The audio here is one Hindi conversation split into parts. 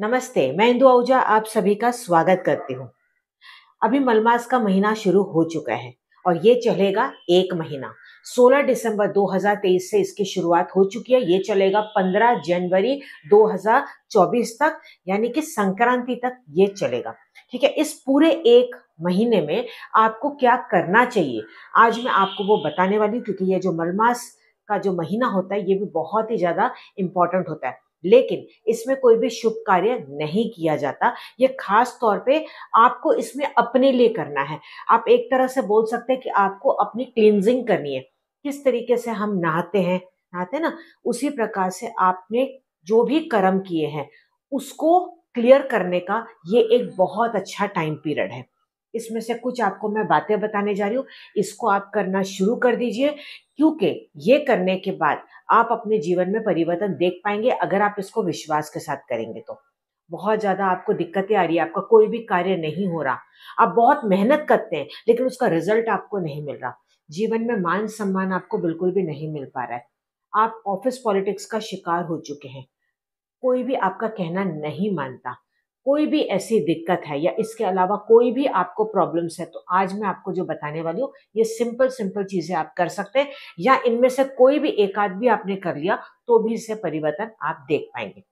नमस्ते मैं इंदु आहूजा आप सभी का स्वागत करती हूँ अभी मलमास का महीना शुरू हो चुका है और ये चलेगा एक महीना 16 दिसंबर 2023 से इसकी शुरुआत हो चुकी है ये चलेगा 15 जनवरी 2024 तक यानी कि संक्रांति तक ये चलेगा ठीक है इस पूरे एक महीने में आपको क्या करना चाहिए आज मैं आपको वो बताने वाली हूँ क्योंकि ये जो मलमास का जो महीना होता है ये भी बहुत ही ज़्यादा इम्पोर्टेंट होता है लेकिन इसमें कोई भी शुभ कार्य नहीं किया जाता ये खास तौर पे आपको इसमें अपने लिए करना है आप एक तरह से बोल सकते हैं कि आपको अपनी क्लिनजिंग करनी है किस तरीके से हम नहाते हैं नहाते ना उसी प्रकार से आपने जो भी कर्म किए हैं उसको क्लियर करने का ये एक बहुत अच्छा टाइम पीरियड है इसमें से कुछ आपको मैं बातें बताने जा रही हूँ इसको आप करना शुरू कर दीजिए क्योंकि ये करने के बाद आप अपने जीवन में परिवर्तन देख पाएंगे अगर आप इसको विश्वास के साथ करेंगे तो बहुत ज़्यादा आपको दिक्कतें आ रही है आपका कोई भी कार्य नहीं हो रहा आप बहुत मेहनत करते हैं लेकिन उसका रिजल्ट आपको नहीं मिल रहा जीवन में मान सम्मान आपको बिल्कुल भी नहीं मिल पा रहा है आप ऑफिस पॉलिटिक्स का शिकार हो चुके हैं कोई भी आपका कहना नहीं मानता कोई भी ऐसी दिक्कत है या इसके अलावा कोई भी आपको प्रॉब्लम्स है तो आज मैं आपको जो बताने वाली हूँ ये सिंपल सिंपल चीज़ें आप कर सकते हैं या इनमें से कोई भी एक आध भी आपने कर लिया तो भी इससे परिवर्तन आप देख पाएंगे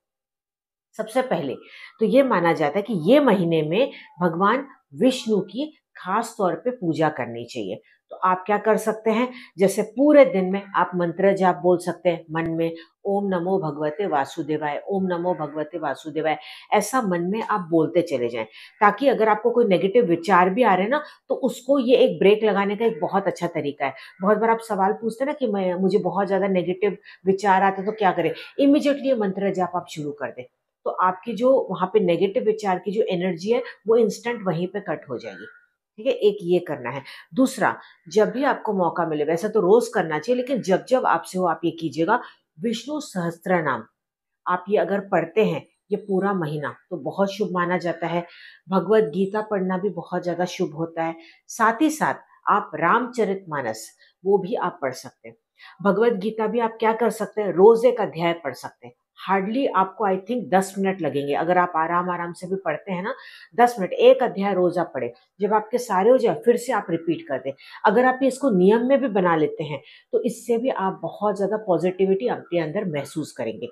सबसे पहले तो ये माना जाता है कि ये महीने में भगवान विष्णु की खास तौर पे पूजा करनी चाहिए तो आप क्या कर सकते हैं जैसे पूरे दिन में आप मंत्र जाप बोल सकते हैं मन में ओम नमो भगवते वासुदेवाय ओम नमो भगवते वासुदेवाय ऐसा मन में आप बोलते चले जाएं ताकि अगर आपको कोई नेगेटिव विचार भी आ रहे हैं ना तो उसको ये एक ब्रेक लगाने का एक बहुत अच्छा तरीका है बहुत बार आप सवाल पूछते हैं ना कि मैं मुझे बहुत ज़्यादा नेगेटिव विचार आते तो क्या करें इमिजिएटली ये मंत्र जाप आप शुरू कर दें तो आपकी जो वहाँ पे नेगेटिव विचार की जो एनर्जी है वो इंस्टेंट वहीं पे कट हो जाएगी ठीक है एक ये करना है दूसरा जब भी आपको मौका मिले वैसा तो रोज करना चाहिए लेकिन जब जब आपसे हो आप ये कीजिएगा विष्णु सहस्त्र नाम आप ये अगर पढ़ते हैं ये पूरा महीना तो बहुत शुभ माना जाता है भगवत गीता पढ़ना भी बहुत ज़्यादा शुभ होता है साथ ही साथ आप रामचरित मानस वो भी आप पढ़ सकते हैं भगवत गीता भी आप क्या कर सकते हैं रोज एक अध्याय पढ़ सकते हैं हार्डली आपको आई थिंक दस मिनट लगेंगे अगर आप आराम आराम से भी पढ़ते हैं ना दस मिनट एक अध्याय रोज आप पढ़े जब आपके सारे हो जाए फिर से आप रिपीट कर दें अगर आप इसको नियम में भी बना लेते हैं तो इससे भी आप बहुत ज़्यादा पॉजिटिविटी आपके अंदर महसूस करेंगे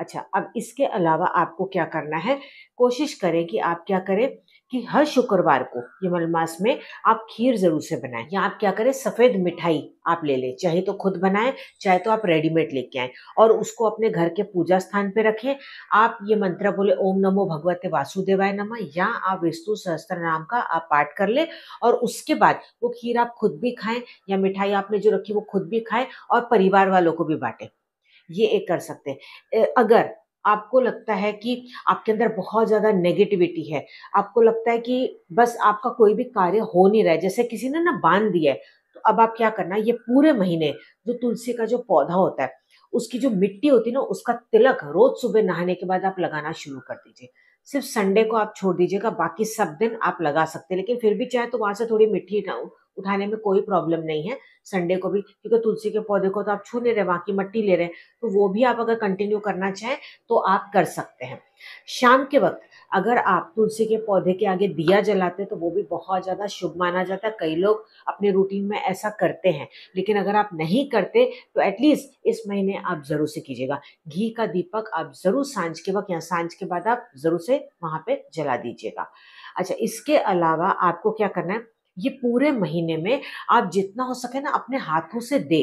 अच्छा अब इसके अलावा आपको क्या करना है कोशिश करें कि आप क्या करें कि हर शुक्रवार को यमल मास में आप खीर जरूर से बनाएं या आप क्या करें सफ़ेद मिठाई आप ले लें चाहे तो खुद बनाएं चाहे तो आप रेडीमेड लेके आए और उसको अपने घर के पूजा स्थान पे रखें आप ये मंत्र बोले ओम नमो भगवते वासुदेवाय नमः या आप विष्णु सहस्त्र नाम का आप पाठ कर ले और उसके बाद वो खीर आप खुद भी खाएं या मिठाई आपने जो रखी वो खुद भी खाएं और परिवार वालों को भी बांटें ये एक कर सकते हैं अगर आपको लगता है कि आपके अंदर बहुत ज़्यादा नेगेटिविटी है आपको लगता है कि बस आपका कोई भी कार्य हो नहीं रहा है जैसे किसी ने ना बांध दिया है तो अब आप क्या करना ये पूरे महीने जो तुलसी का जो पौधा होता है उसकी जो मिट्टी होती है ना उसका तिलक रोज सुबह नहाने के बाद आप लगाना शुरू कर दीजिए सिर्फ संडे को आप छोड़ दीजिएगा बाकी सब दिन आप लगा सकते हैं लेकिन फिर भी चाहे तो वहां से थोड़ी मिट्टी ना हो उठाने में कोई प्रॉब्लम नहीं है संडे को भी क्योंकि तुलसी के पौधे को तो आप छू नहीं रहे वहाँ की मट्टी ले रहे हैं तो वो भी आप अगर कंटिन्यू करना चाहें तो आप कर सकते हैं शाम के वक्त अगर आप तुलसी के पौधे के आगे दिया जलाते तो वो भी बहुत ज़्यादा शुभ माना जाता है कई लोग अपने रूटीन में ऐसा करते हैं लेकिन अगर आप नहीं करते तो एटलीस्ट इस महीने आप ज़रूर से कीजिएगा घी का दीपक आप ज़रूर सांझ के वक्त या सांझ के बाद आप ज़रूर से वहाँ पर जला दीजिएगा अच्छा इसके अलावा आपको क्या करना है ये पूरे महीने में आप जितना हो सके ना अपने हाथों से दे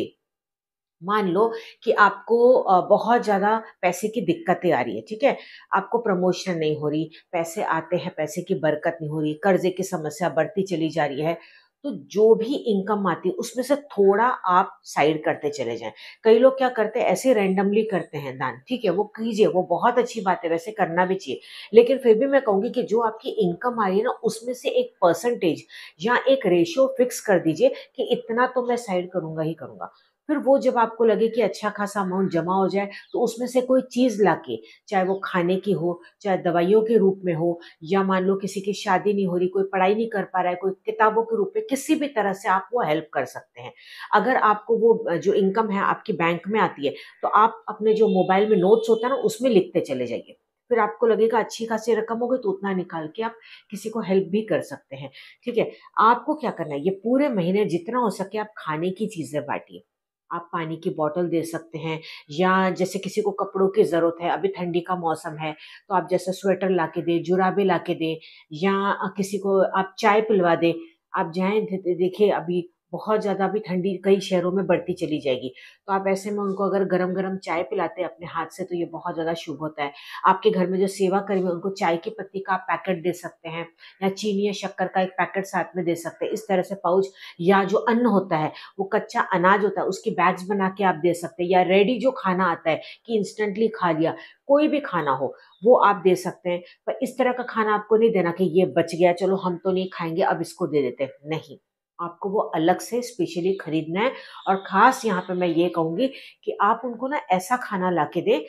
मान लो कि आपको बहुत ज़्यादा पैसे की दिक्कतें आ रही है ठीक है आपको प्रमोशन नहीं हो रही पैसे आते हैं पैसे की बरकत नहीं हो रही कर्जे की समस्या बढ़ती चली जा रही है तो जो भी इनकम आती है उसमें से थोड़ा आप साइड करते चले जाएं कई लोग क्या करते हैं ऐसे रैंडमली करते हैं दान ठीक है वो कीजिए वो बहुत अच्छी बात है वैसे करना भी चाहिए लेकिन फिर भी मैं कहूँगी कि जो आपकी इनकम आ रही है ना उसमें से एक परसेंटेज या एक रेशियो फिक्स कर दीजिए कि इतना तो मैं साइड करूंगा ही करूंगा फिर वो जब आपको लगे कि अच्छा खासा अमाउंट जमा हो जाए तो उसमें से कोई चीज़ ला के चाहे वो खाने की हो चाहे दवाइयों के रूप में हो या मान लो किसी की शादी नहीं हो रही कोई पढ़ाई नहीं कर पा रहा है कोई किताबों के रूप में किसी भी तरह से आप वो हेल्प कर सकते हैं अगर आपको वो जो इनकम है आपकी बैंक में आती है तो आप अपने जो मोबाइल में नोट्स होता है ना उसमें लिखते चले जाइए फिर आपको लगेगा अच्छी खासी रकम होगी तो उतना निकाल के आप किसी को हेल्प भी कर सकते हैं ठीक है आपको क्या करना है ये पूरे महीने जितना हो सके आप खाने की चीज़ें बांटिए आप पानी की बॉटल दे सकते हैं या जैसे किसी को कपड़ों की ज़रूरत है अभी ठंडी का मौसम है तो आप जैसे स्वेटर ला के दें जुराबे ला के दें या किसी को आप चाय पिलवा दें आप जाएँ देखिए अभी बहुत ज़्यादा भी ठंडी कई शहरों में बढ़ती चली जाएगी तो आप ऐसे में उनको अगर गरम गरम चाय पिलाते हैं अपने हाथ से तो ये बहुत ज़्यादा शुभ होता है आपके घर में जो सेवा करें उनको चाय की पत्ती का पैकेट दे सकते हैं या चीनी या शक्कर का एक पैकेट साथ में दे सकते हैं इस तरह से पाउच या जो अन्न होता है वो कच्चा अनाज होता है उसकी बैग्स बना के आप दे सकते हैं या रेडी जो खाना आता है कि इंस्टेंटली खा लिया कोई भी खाना हो वो आप दे सकते हैं पर इस तरह का खाना आपको नहीं देना कि ये बच गया चलो हम तो नहीं खाएंगे अब इसको दे देते नहीं आपको वो अलग से स्पेशली खरीदना है और ख़ास यहाँ पे मैं ये कहूँगी कि आप उनको ना ऐसा खाना ला के दें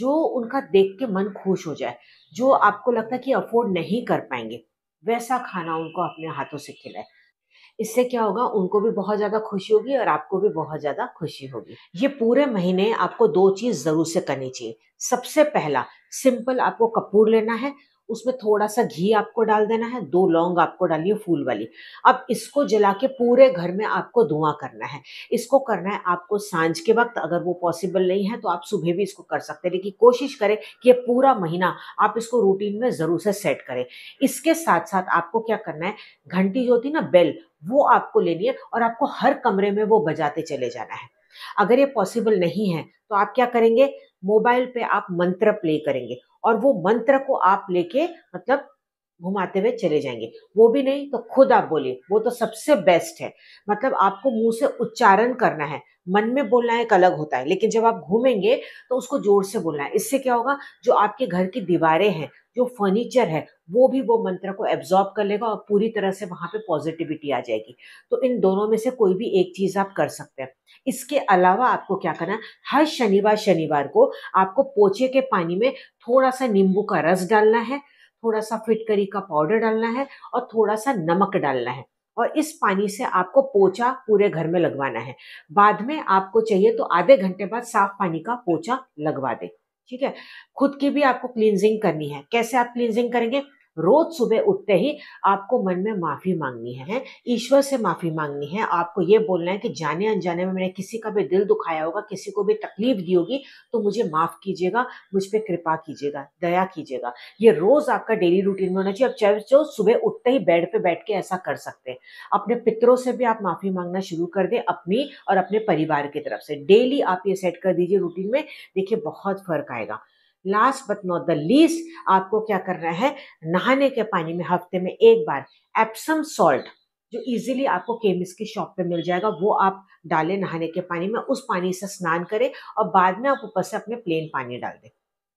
जो उनका देख के मन खुश हो जाए जो आपको लगता है कि अफोर्ड नहीं कर पाएंगे वैसा खाना उनको अपने हाथों से खिलाए इससे क्या होगा उनको भी बहुत ज़्यादा खुशी होगी और आपको भी बहुत ज़्यादा खुशी होगी ये पूरे महीने आपको दो चीज़ ज़रूर से करनी चाहिए सबसे पहला सिंपल आपको कपूर लेना है उसमें थोड़ा सा घी आपको डाल देना है दो लौंग आपको डालिए फूल वाली अब इसको जला के पूरे घर में आपको धुआं करना है इसको करना है आपको सांझ के वक्त अगर वो पॉसिबल नहीं है तो आप सुबह भी इसको कर सकते हैं लेकिन कोशिश करें कि ये पूरा महीना आप इसको रूटीन में ज़रूर से सेट करें इसके साथ साथ आपको क्या करना है घंटी जो होती है ना बेल वो आपको लेनी है और आपको हर कमरे में वो बजाते चले जाना है अगर ये पॉसिबल नहीं है तो आप क्या करेंगे मोबाइल पे आप मंत्र प्ले करेंगे और वो मंत्र को आप लेके मतलब घुमाते हुए चले जाएंगे वो भी नहीं तो खुद आप बोलिए वो तो सबसे बेस्ट है मतलब आपको मुंह से उच्चारण करना है मन में बोलना एक अलग होता है लेकिन जब आप घूमेंगे तो उसको जोर से बोलना है इससे क्या होगा जो आपके घर की दीवारें हैं जो फर्नीचर है वो भी वो मंत्र को एब्जॉर्ब कर लेगा और पूरी तरह से वहाँ पे पॉजिटिविटी आ जाएगी तो इन दोनों में से कोई भी एक चीज़ आप कर सकते हैं इसके अलावा आपको क्या करना है हर शनिवार शनिवार को आपको पोचे के पानी में थोड़ा सा नींबू का रस डालना है थोड़ा सा फिटकरी का पाउडर डालना है और थोड़ा सा नमक डालना है और इस पानी से आपको पोचा पूरे घर में लगवाना है बाद में आपको चाहिए तो आधे घंटे बाद साफ पानी का पोचा लगवा दें ठीक है खुद की भी आपको क्लींजिंग करनी है कैसे आप क्लींजिंग करेंगे रोज सुबह उठते ही आपको मन में माफ़ी मांगनी है ईश्वर से माफ़ी मांगनी है आपको ये बोलना है कि जाने अनजाने में मैंने किसी का भी दिल दुखाया होगा किसी को भी तकलीफ दी होगी तो मुझे माफ़ कीजिएगा मुझ पर कृपा कीजिएगा दया कीजिएगा ये रोज़ आपका डेली रूटीन में होना चाहिए आप चाहे जो सुबह उठते ही बेड पर बैठ के ऐसा कर सकते हैं अपने पितरों से भी आप माफ़ी मांगना शुरू कर दें अपनी और अपने परिवार की तरफ से डेली आप ये सेट कर दीजिए रूटीन में देखिए बहुत फ़र्क आएगा last but not the least आपको क्या करना है नहाने के पानी में हफ्ते में एक बार एप्सम सॉल्ट जो इजीली आपको केमिस्ट की शॉप पे मिल जाएगा वो आप डालें नहाने के पानी में उस पानी से स्नान करें और बाद में आप ऊपर से अपने प्लेन पानी डाल दें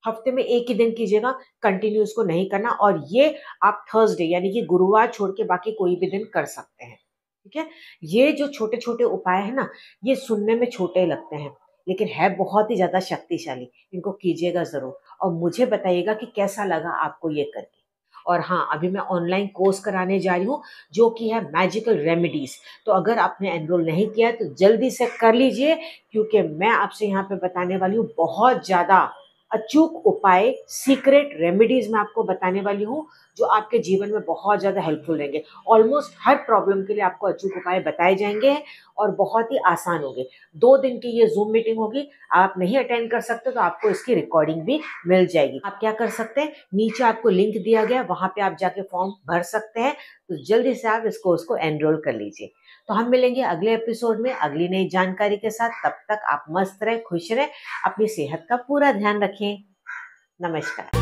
हफ्ते में एक ही दिन कीजिएगा कंटिन्यू उसको नहीं करना और ये आप थर्सडे यानी कि गुरुवार छोड़ के बाकी कोई भी दिन कर सकते हैं ठीक है ये जो छोटे छोटे उपाय है ना ये सुनने में छोटे लगते हैं लेकिन है बहुत ही ज़्यादा शक्तिशाली इनको कीजिएगा ज़रूर और मुझे बताइएगा कि कैसा लगा आपको ये करके और हाँ अभी मैं ऑनलाइन कोर्स कराने जा रही हूँ जो कि है मैजिकल रेमेडीज़ तो अगर आपने एनरोल नहीं किया तो जल्दी से कर लीजिए क्योंकि मैं आपसे यहाँ पे बताने वाली हूँ बहुत ज़्यादा अचूक उपाय सीक्रेट रेमेडीज मैं आपको बताने वाली हूँ जो आपके जीवन में बहुत ज़्यादा हेल्पफुल रहेंगे ऑलमोस्ट हर प्रॉब्लम के लिए आपको अचूक उपाय बताए जाएंगे और बहुत ही आसान होंगे दो दिन की ये जूम मीटिंग होगी आप नहीं अटेंड कर सकते तो आपको इसकी रिकॉर्डिंग भी मिल जाएगी आप क्या कर सकते हैं नीचे आपको लिंक दिया गया वहाँ पर आप जाके फॉर्म भर सकते हैं तो जल्दी से आप इसको उसको एनरोल कर लीजिए तो हम मिलेंगे अगले एपिसोड में अगली नई जानकारी के साथ तब तक आप मस्त रहें खुश रहें अपनी सेहत का पूरा ध्यान रखें नमस्कार